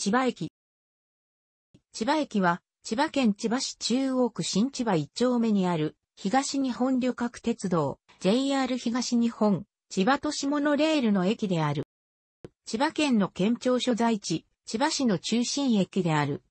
千葉駅。千葉駅は、千葉県千葉市中央区新千葉一丁目にある、東日本旅客鉄道、JR 東日本、千葉都市モノレールの駅である。千葉県の県庁所在地、千葉市の中心駅である。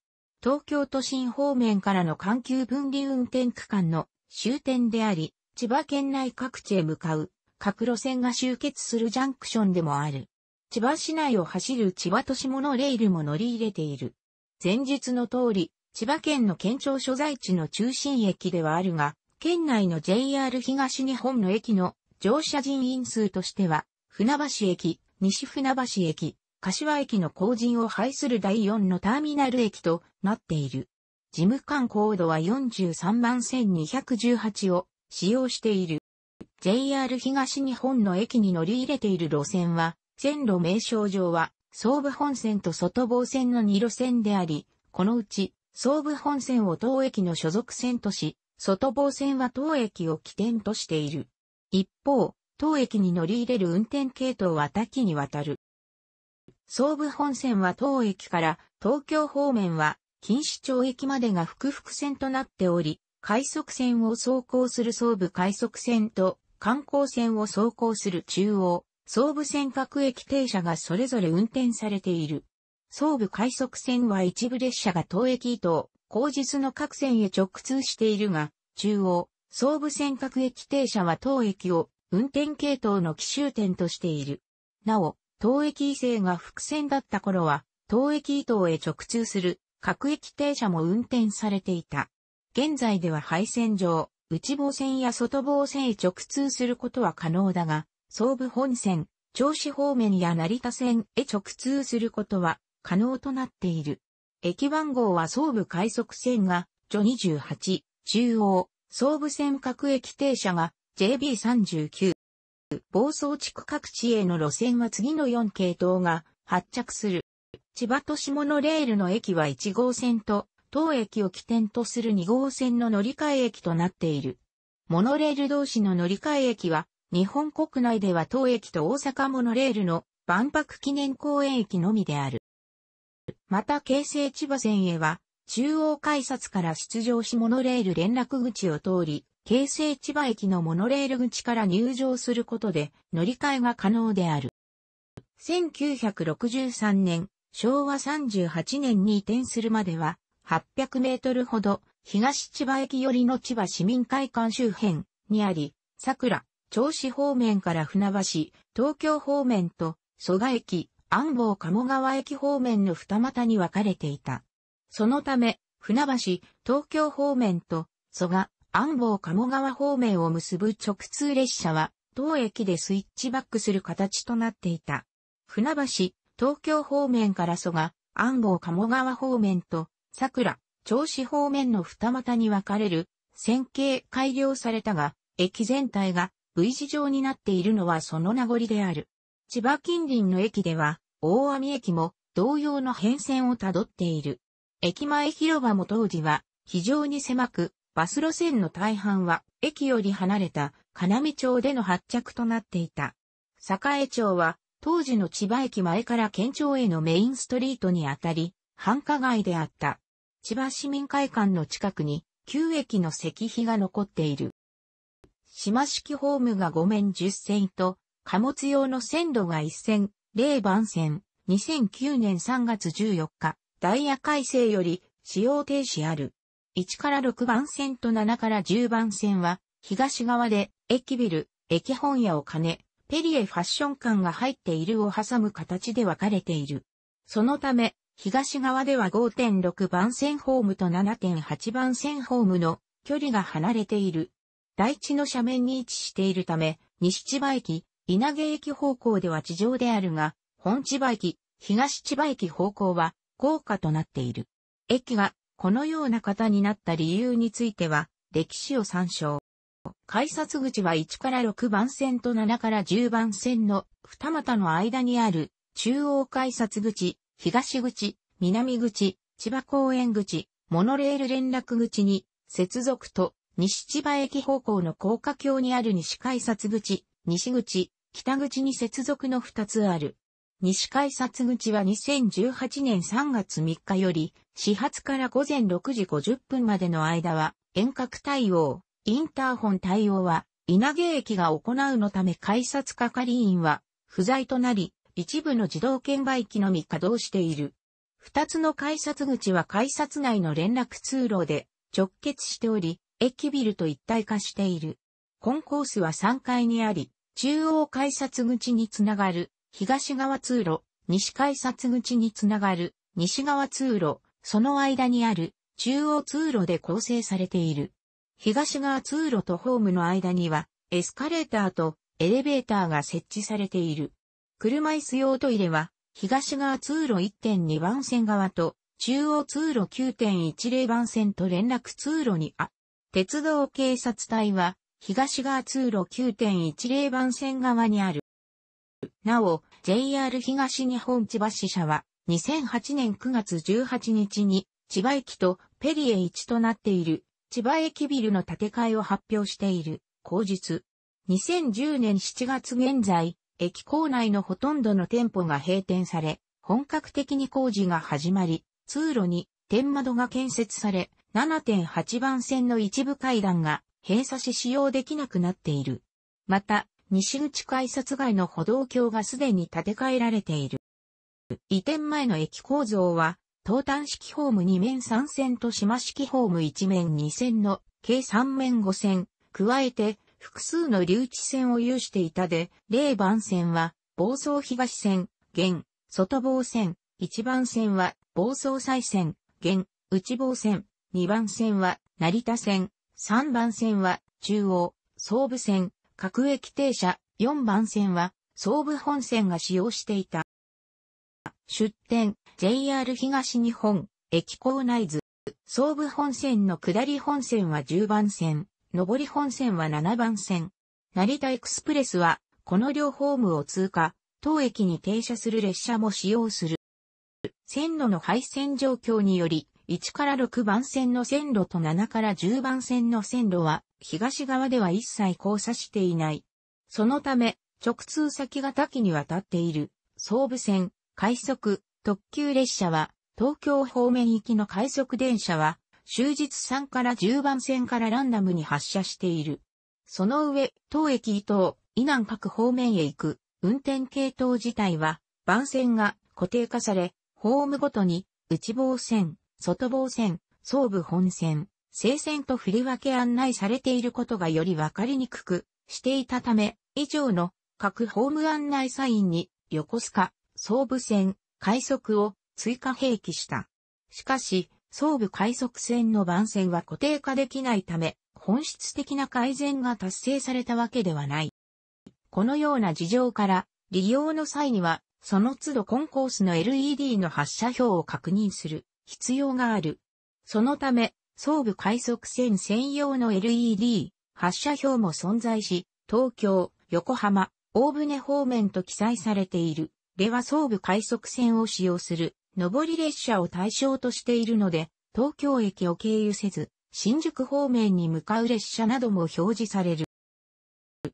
東京都心方面からの環球分離運転区間の終点であり、千葉県内各地へ向かう各路線が集結するジャンクションでもある。千葉市内を走る千葉都市モノレールも乗り入れている。前述の通り、千葉県の県庁所在地の中心駅ではあるが、県内の JR 東日本の駅の乗車人員数としては、船橋駅、西船橋駅、柏駅の後陣を排する第4のターミナル駅となっている。事務官高度は43万1218を使用している。JR 東日本の駅に乗り入れている路線は線路名称上は、総武本線と外房線の2路線であり、このうち、総武本線を当駅の所属線とし、外房線は当駅を起点としている。一方、当駅に乗り入れる運転系統は多岐にわたる。総武本線は当駅から東京方面は錦糸町駅までが複々線となっており、快速線を走行する総武快速線と観光線を走行する中央総武線各駅停車がそれぞれ運転されている。総武快速線は一部列車が当駅伊東、後日の各線へ直通しているが、中央、総武線各駅停車は当駅を運転系統の奇襲点としている。なお、当駅伊勢が伏線だった頃は、当駅伊東へ直通する各駅停車も運転されていた。現在では廃線上、内房線や外房線へ直通することは可能だが、総武本線、銚子方面や成田線へ直通することは可能となっている。駅番号は総武快速線が、ジョ28、中央、総武線各駅停車が JB39。房総地区各地への路線は次の4系統が発着する。千葉都市モノレールの駅は1号線と、当駅を起点とする2号線の乗り換え駅となっている。モノレール同士の乗り換え駅は、日本国内では当駅と大阪モノレールの万博記念公園駅のみである。また京成千葉線へは、中央改札から出場しモノレール連絡口を通り、京成千葉駅のモノレール口から入場することで乗り換えが可能である。1963年、昭和38年に移転するまでは、800メートルほど東千葉駅寄りの千葉市民会館周辺にあり、桜、銚子方面から船橋、東京方面と、蘇我駅、安房鴨川駅方面の二股に分かれていた。そのため、船橋、東京方面と、蘇我、安房鴨川方面を結ぶ直通列車は、当駅でスイッチバックする形となっていた。船橋、東京方面から蘇我、安房鴨川方面と、桜、銚子方面の二股に分かれる、線形改良されたが、駅全体が V 字状になっているのはその名残である。千葉近隣の駅では、大網駅も同様の変遷をたどっている。駅前広場も当時は非常に狭く、バス路線の大半は駅より離れた金見町での発着となっていた。栄町は当時の千葉駅前から県庁へのメインストリートにあたり、繁華街であった。千葉市民会館の近くに旧駅の石碑が残っている。島式ホームが5面10線と、貨物用の線路が1線、0番線、2009年3月14日、ダイヤ改正より使用停止ある。1から6番線と7から10番線は、東側で駅ビル、駅本屋を兼ね、ペリエファッション館が入っているを挟む形で分かれている。そのため、東側では5.6番線ホームと7.8番線ホームの距離が離れている台地の斜面に位置しているため、西千葉駅、稲毛駅方向では地上であるが、本千葉駅、東千葉駅方向は高架となっている。駅がこのような型になった理由については、歴史を参照。改札口は1から6番線と7から10番線の二股の間にある中央改札口、東口、南口、千葉公園口、モノレール連絡口に接続と西千葉駅方向の高架橋にある西改札口、西口、北口に接続の2つある。西改札口は2018年3月3日より、始発から午前6時50分までの間は、遠隔対応、インターホン対応は、稲毛駅が行うのため改札係員は、不在となり、一部の自動券売機のみ稼働している。二つの改札口は改札内の連絡通路で直結しており、駅ビルと一体化している。コンコースは3階にあり、中央改札口につながる東側通路、西改札口につながる西側通路、その間にある中央通路で構成されている。東側通路とホームの間にはエスカレーターとエレベーターが設置されている。車椅子用トイレは東側通路1.2番線側と中央通路9.10番線と連絡通路にあ鉄道警察隊は、東側通路9.10番線側にある。なお、JR 東日本千葉支社は、2008年9月18日に、千葉駅とペリエ1となっている、千葉駅ビルの建て替えを発表している、後日。2010年7月現在、駅構内のほとんどの店舗が閉店され、本格的に工事が始まり、通路に天窓が建設され、7.8番線の一部階段が閉鎖し使用できなくなっている。また、西口改札外の歩道橋がすでに建て替えられている。移転前の駅構造は、東端式ホーム2面3線と島式ホーム1面2線の計3面5線、加えて複数の留置線を有していたで、0番線は房総東線、現、外房線、1番線は房総西線、現、内房線、2番線は成田線、3番線は中央、総武線、各駅停車、4番線は総武本線が使用していた。出店、JR 東日本、駅構内図、総武本線の下り本線は10番線、上り本線は7番線。成田エクスプレスは、この両ホームを通過、当駅に停車する列車も使用する。線路の配線状況により、1から6番線の線路と7から10番線の線路は、東側では一切交差していない。そのため、直通先が多岐にわたっている、総武線、快速、特急列車は、東京方面行きの快速電車は、終日3から10番線からランダムに発車している。その上、当駅伊東、伊南各方面へ行く、運転系統自体は、番線が固定化され、ホームごとに、内房線、外房線、総武本線、西線と振り分け案内されていることがよりわかりにくくしていたため、以上の各ホーム案内サインに横須賀、総武線、快速を追加併記した。しかし、総武快速線の番線は固定化できないため、本質的な改善が達成されたわけではない。このような事情から、利用の際には、その都度コンコースの LED の発射表を確認する必要がある。そのため、総武快速線専用の LED 発射表も存在し、東京、横浜、大船方面と記載されている。では総武快速線を使用する上り列車を対象としているので、東京駅を経由せず、新宿方面に向かう列車なども表示される。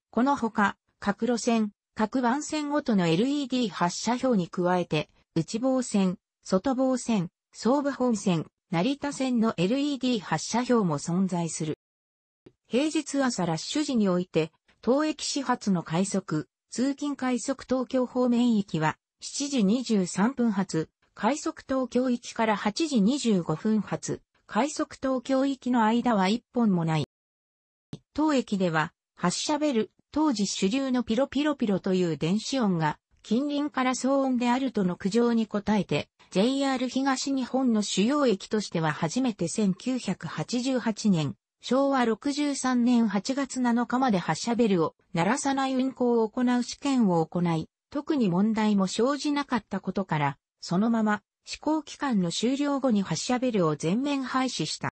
このほか、各路線、各番線ごとの LED 発射表に加えて、内房線、外房線、総武本線、成田線の LED 発車表も存在する。平日朝ラッシュ時において、当駅始発の快速、通勤快速東京方面行きは、7時23分発、快速東京行きから8時25分発、快速東京行きの間は1本もない。当駅では、発車ベル、当時主流のピロピロピロという電子音が、近隣から騒音であるとの苦情に応えて、JR 東日本の主要駅としては初めて1988年、昭和63年8月7日まで発車ベルを鳴らさない運行を行う試験を行い、特に問題も生じなかったことから、そのまま試行期間の終了後に発車ベルを全面廃止した。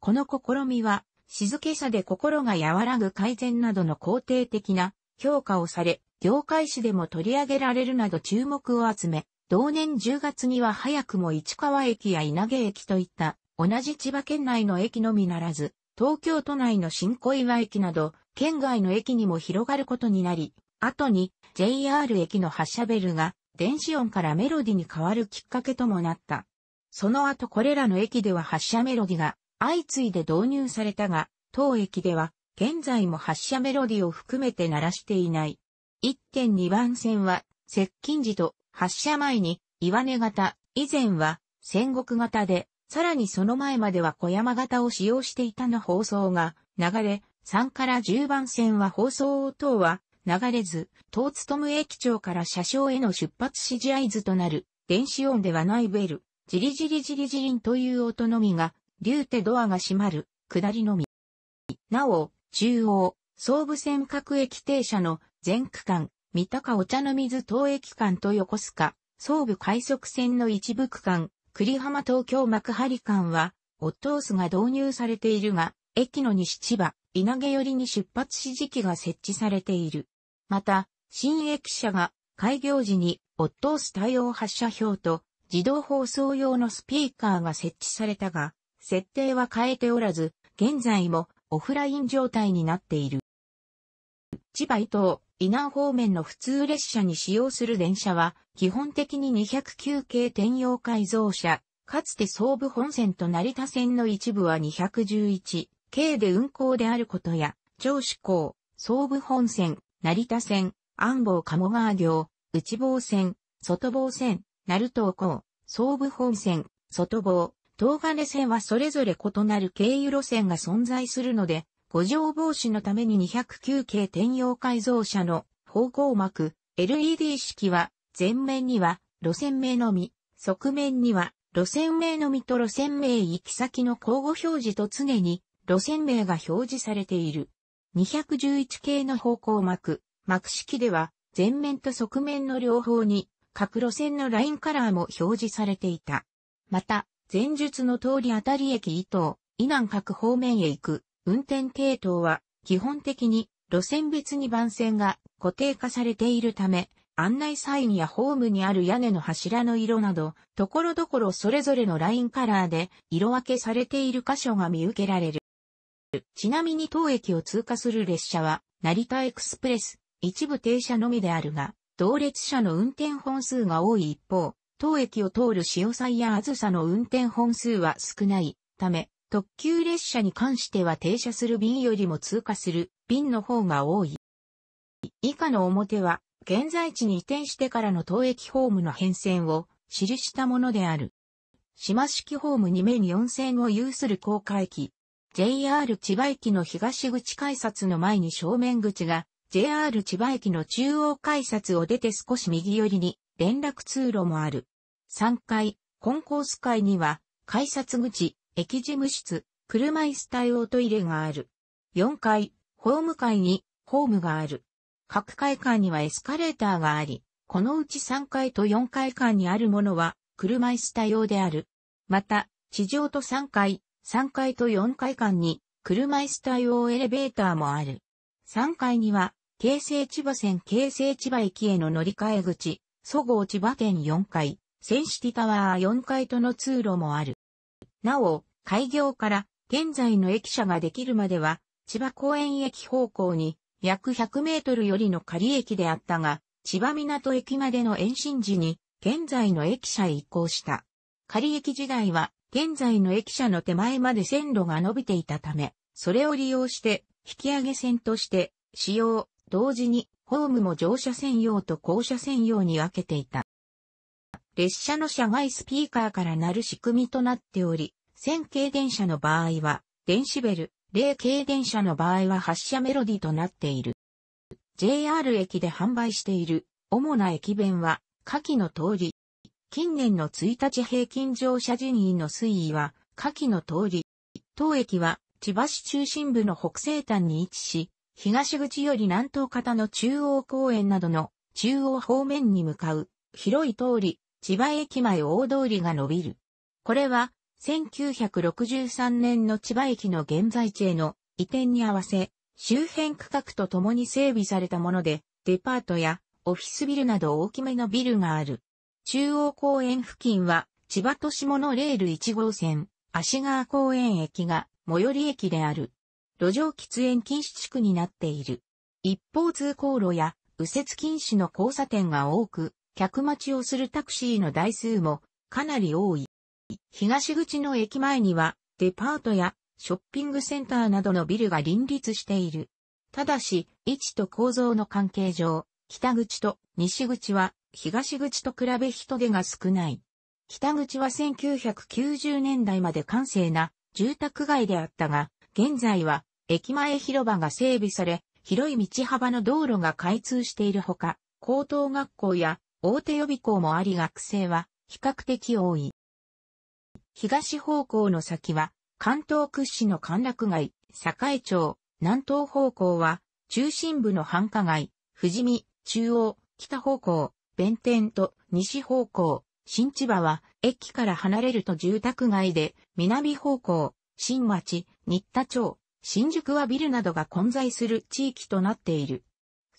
この試みは、静けさで心が和らぐ改善などの肯定的な評価をされ、業界誌でも取り上げられるなど注目を集め、同年10月には早くも市川駅や稲毛駅といった同じ千葉県内の駅のみならず、東京都内の新小岩駅など、県外の駅にも広がることになり、後に JR 駅の発車ベルが電子音からメロディに変わるきっかけともなった。その後これらの駅では発車メロディが相次いで導入されたが、当駅では現在も発車メロディを含めて鳴らしていない。1.2番線は接近時と発射前に岩根型、以前は戦国型で、さらにその前までは小山型を使用していたの放送が流れ、3から10番線は放送等は流れず、東務駅長から車掌への出発指示合図となる、電子音ではないベル、ジリジリジリジリンという音のみが、竜手ドアが閉まる、下りのみ。なお、中央、総武線各駅停車の全区間、三鷹お茶の水東駅間と横須賀、総武快速線の一部区間、栗浜東京幕張間は、オットースが導入されているが、駅の西千葉、稲毛寄りに出発し時期が設置されている。また、新駅舎が開業時にオットース対応発射表と自動放送用のスピーカーが設置されたが、設定は変えておらず、現在もオフライン状態になっている。千葉伊東、伊南方面の普通列車に使用する電車は、基本的に209系転用改造車、かつて総武本線と成田線の一部は211系で運行であることや、上志港、総武本線、成田線、安房鴨川行、内房線、外房線、鳴門港、総武本線、外房、東金線はそれぞれ異なる経由路線が存在するので、誤乗防止のために209系転用改造車の方向幕、LED 式は、前面には路線名のみ、側面には路線名のみと路線名行き先の交互表示と常に路線名が表示されている。211系の方向幕、幕式では前面と側面の両方に各路線のラインカラーも表示されていた。また、前述の通り当たり駅伊東、以南各方面へ行く運転系統は基本的に路線別に番線が固定化されているため、案内サインやホームにある屋根の柱の色など、ところどころそれぞれのラインカラーで色分けされている箇所が見受けられる。ちなみに当駅を通過する列車は、成田エクスプレス、一部停車のみであるが、同列車の運転本数が多い一方、当駅を通る潮騒やあずさの運転本数は少ないため、特急列車に関しては停車する便よりも通過する便の方が多い。以下の表は、現在地に移転してからの当駅ホームの変遷を記したものである。島式ホーム2面4線を有する高架駅。JR 千葉駅の東口改札の前に正面口が、JR 千葉駅の中央改札を出て少し右寄りに連絡通路もある。3階、コンコース階には、改札口、駅事務室、車椅子対応トイレがある。4階、ホーム階にホームがある。各階間にはエスカレーターがあり、このうち3階と4階間にあるものは車椅子対応である。また、地上と3階、3階と4階間に車椅子対応エレベーターもある。3階には、京成千葉線京成千葉駅への乗り換え口、そごう千葉店4階、センシティタワー4階との通路もある。なお、開業から現在の駅舎ができるまでは、千葉公園駅方向に約100メートルよりの仮駅であったが、千葉港駅までの延伸時に現在の駅舎へ移行した。仮駅時代は現在の駅舎の手前まで線路が伸びていたため、それを利用して引き上げ線として使用、同時にホームも乗車専用と降車専用に分けていた。列車の車外スピーカーからなる仕組みとなっており、線形電車の場合は、電子ベル、霊形電車の場合は発車メロディとなっている。JR 駅で販売している主な駅弁は、下記の通り。近年の1日平均乗車人員の推移は、下記の通り。当駅は、千葉市中心部の北西端に位置し、東口より南東方の中央公園などの中央方面に向かう広い通り、千葉駅前大通りが伸びる。これは、1963年の千葉駅の現在地への移転に合わせ、周辺区画とともに整備されたもので、デパートやオフィスビルなど大きめのビルがある。中央公園付近は、千葉都市モノレール1号線、足川公園駅が最寄り駅である。路上喫煙禁止地区になっている。一方通行路や右折禁止の交差点が多く、客待ちをするタクシーの台数もかなり多い。東口の駅前にはデパートやショッピングセンターなどのビルが林立している。ただし、位置と構造の関係上、北口と西口は東口と比べ人手が少ない。北口は1990年代まで完成な住宅街であったが、現在は駅前広場が整備され、広い道幅の道路が開通しているほか、高等学校や大手予備校もあり学生は比較的多い。東方向の先は関東屈指の歓楽街、栄町、南東方向は中心部の繁華街、富士見、中央、北方向、弁天と西方向、新千葉は駅から離れると住宅街で南方向、新町、新田町、新宿はビルなどが混在する地域となっている。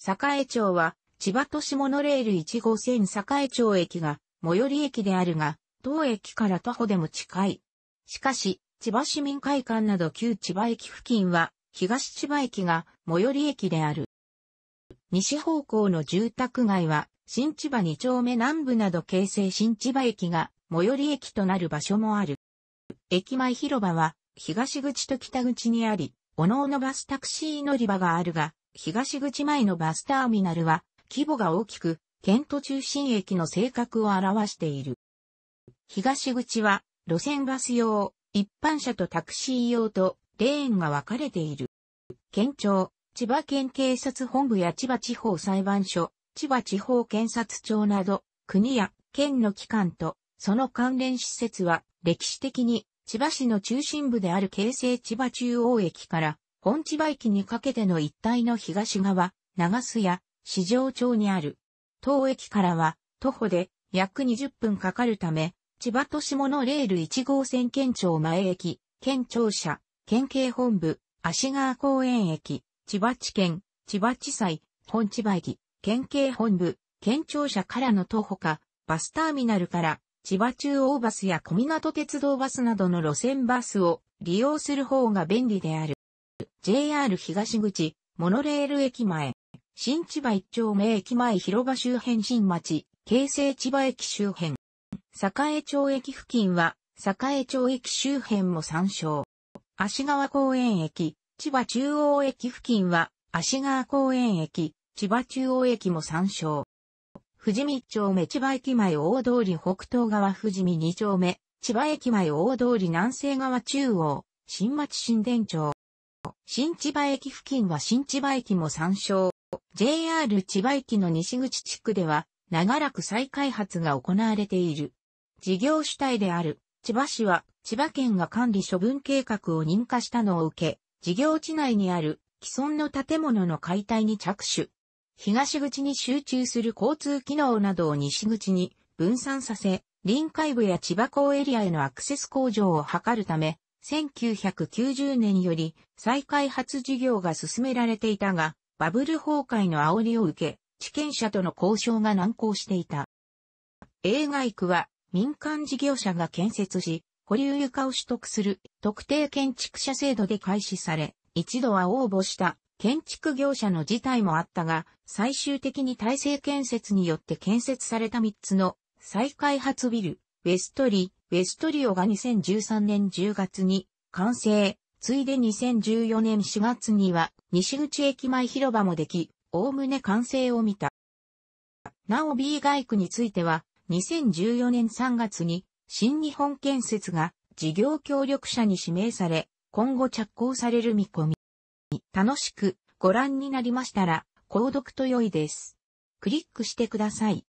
栄町は千葉都市モノレール1号線栄町駅が最寄り駅であるが、同駅から徒歩でも近い。しかし、千葉市民会館など旧千葉駅付近は、東千葉駅が最寄り駅である。西方向の住宅街は、新千葉2丁目南部など京成新千葉駅が最寄り駅となる場所もある。駅前広場は、東口と北口にあり、おのおのバスタクシー乗り場があるが、東口前のバスターミナルは、規模が大きく、県都中心駅の性格を表している。東口は、路線バス用、一般車とタクシー用と、レーンが分かれている。県庁、千葉県警察本部や千葉地方裁判所、千葉地方検察庁など、国や県の機関と、その関連施設は、歴史的に、千葉市の中心部である京成千葉中央駅から、本千葉駅にかけての一帯の東側、長須や市場町にある。当駅からは徒歩で約20分かかるため、千葉都市モノレール1号線県庁前駅、県庁舎、県警本部、足川公園駅、千葉地検、千葉地裁、本千葉駅、県警本部、県庁舎からの徒歩か、バスターミナルから、千葉中央バスや小港鉄道バスなどの路線バスを利用する方が便利である。JR 東口、モノレール駅前。新千葉一丁目駅前広場周辺新町、京成千葉駅周辺。栄町駅付近は、栄町駅周辺も参照。足川公園駅、千葉中央駅付近は、足川公園駅、千葉中央駅も参照。富士見一丁目千葉駅前大通り北東側富士見二丁目、千葉駅前大通り南西側中央、新町新田町。新千葉駅付近は新千葉駅も参照。JR 千葉駅の西口地区では、長らく再開発が行われている。事業主体である、千葉市は、千葉県が管理処分計画を認可したのを受け、事業地内にある既存の建物の解体に着手。東口に集中する交通機能などを西口に分散させ、臨海部や千葉港エリアへのアクセス向上を図るため、1990年より再開発事業が進められていたが、バブル崩壊の煽りを受け、地権者との交渉が難航していた。映画育は民間事業者が建設し、保留床を取得する特定建築者制度で開始され、一度は応募した建築業者の事態もあったが、最終的に体制建設によって建設された3つの再開発ビル、ウェストリー、ウェストリオが2013年10月に完成、ついで2014年4月には西口駅前広場もでき、おおむね完成を見た。なお B 街区については、2014年3月に新日本建設が事業協力者に指名され、今後着工される見込み。楽しくご覧になりましたら、購読と良いです。クリックしてください。